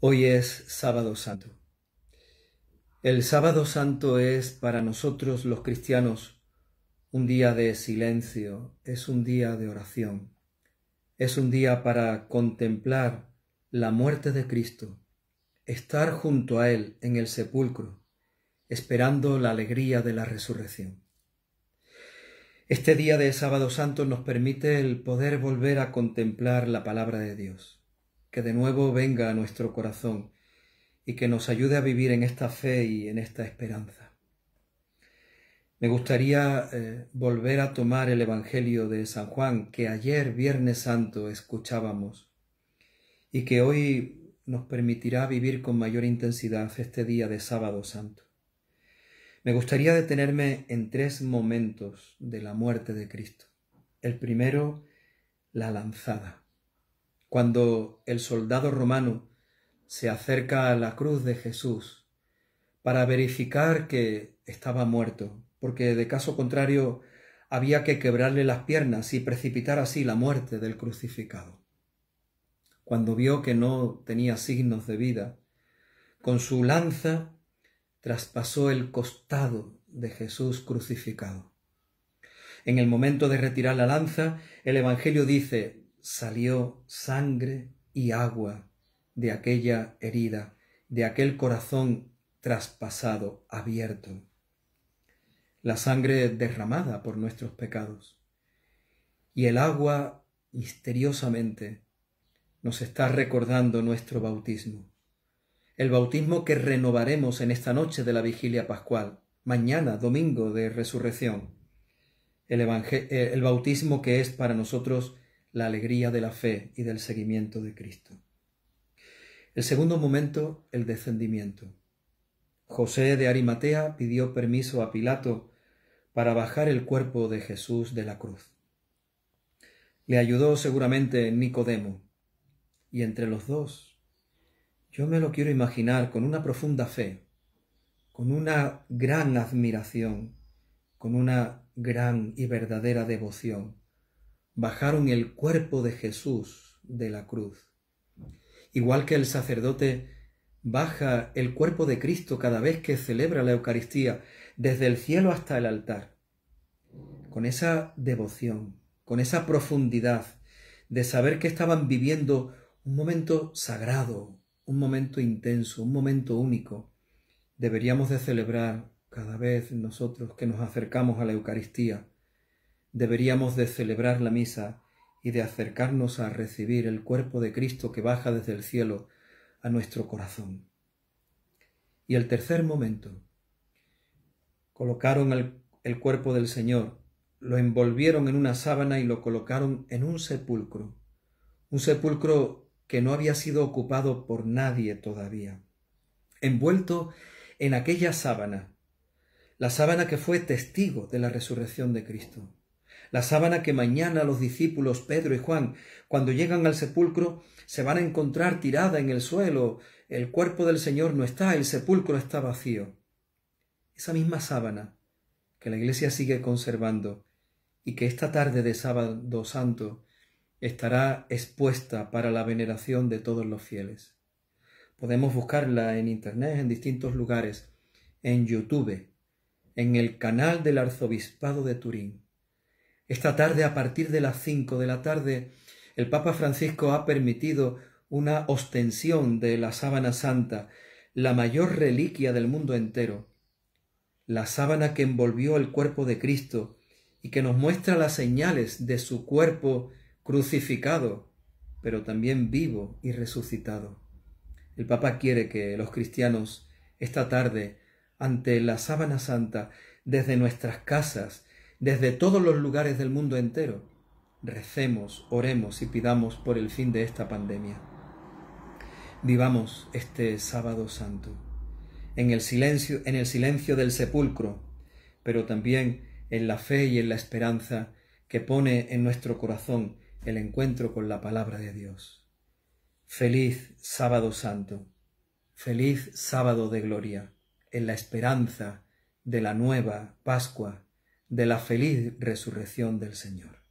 Hoy es sábado santo. El sábado santo es para nosotros los cristianos un día de silencio, es un día de oración, es un día para contemplar la muerte de Cristo, estar junto a Él en el sepulcro, esperando la alegría de la resurrección. Este día de sábado santo nos permite el poder volver a contemplar la palabra de Dios que de nuevo venga a nuestro corazón y que nos ayude a vivir en esta fe y en esta esperanza. Me gustaría eh, volver a tomar el Evangelio de San Juan que ayer Viernes Santo escuchábamos y que hoy nos permitirá vivir con mayor intensidad este día de sábado santo. Me gustaría detenerme en tres momentos de la muerte de Cristo. El primero, la lanzada. Cuando el soldado romano se acerca a la cruz de Jesús para verificar que estaba muerto, porque de caso contrario había que quebrarle las piernas y precipitar así la muerte del crucificado. Cuando vio que no tenía signos de vida, con su lanza traspasó el costado de Jesús crucificado. En el momento de retirar la lanza, el Evangelio dice, salió sangre y agua de aquella herida, de aquel corazón traspasado, abierto. La sangre derramada por nuestros pecados. Y el agua, misteriosamente, nos está recordando nuestro bautismo. El bautismo que renovaremos en esta noche de la vigilia pascual, mañana, domingo de resurrección. El, eh, bautismo que es para nosotros la alegría de la fe y del seguimiento de Cristo. El segundo momento, el descendimiento. José de Arimatea pidió permiso a Pilato para bajar el cuerpo de Jesús de la cruz. Le ayudó seguramente Nicodemo, y entre los dos, yo me lo quiero imaginar con una profunda fe, con una gran admiración, con una gran y verdadera devoción bajaron el cuerpo de Jesús de la cruz. Igual que el sacerdote baja el cuerpo de Cristo cada vez que celebra la Eucaristía, desde el cielo hasta el altar, con esa devoción, con esa profundidad de saber que estaban viviendo un momento sagrado, un momento intenso, un momento único, deberíamos de celebrar cada vez nosotros que nos acercamos a la Eucaristía deberíamos de celebrar la misa y de acercarnos a recibir el cuerpo de Cristo que baja desde el cielo a nuestro corazón. Y el tercer momento. Colocaron el, el cuerpo del Señor, lo envolvieron en una sábana y lo colocaron en un sepulcro, un sepulcro que no había sido ocupado por nadie todavía, envuelto en aquella sábana, la sábana que fue testigo de la resurrección de Cristo la sábana que mañana los discípulos Pedro y Juan, cuando llegan al sepulcro, se van a encontrar tirada en el suelo, el cuerpo del Señor no está, el sepulcro está vacío. Esa misma sábana que la Iglesia sigue conservando y que esta tarde de sábado santo estará expuesta para la veneración de todos los fieles. Podemos buscarla en Internet, en distintos lugares, en YouTube, en el canal del Arzobispado de Turín. Esta tarde, a partir de las cinco de la tarde, el Papa Francisco ha permitido una ostensión de la sábana santa, la mayor reliquia del mundo entero, la sábana que envolvió el cuerpo de Cristo y que nos muestra las señales de su cuerpo crucificado, pero también vivo y resucitado. El Papa quiere que los cristianos esta tarde, ante la sábana santa, desde nuestras casas, desde todos los lugares del mundo entero, recemos, oremos y pidamos por el fin de esta pandemia. Vivamos este sábado santo en el silencio, en el silencio del sepulcro, pero también en la fe y en la esperanza que pone en nuestro corazón el encuentro con la palabra de Dios. Feliz sábado santo, feliz sábado de gloria, en la esperanza de la nueva Pascua de la feliz resurrección del Señor.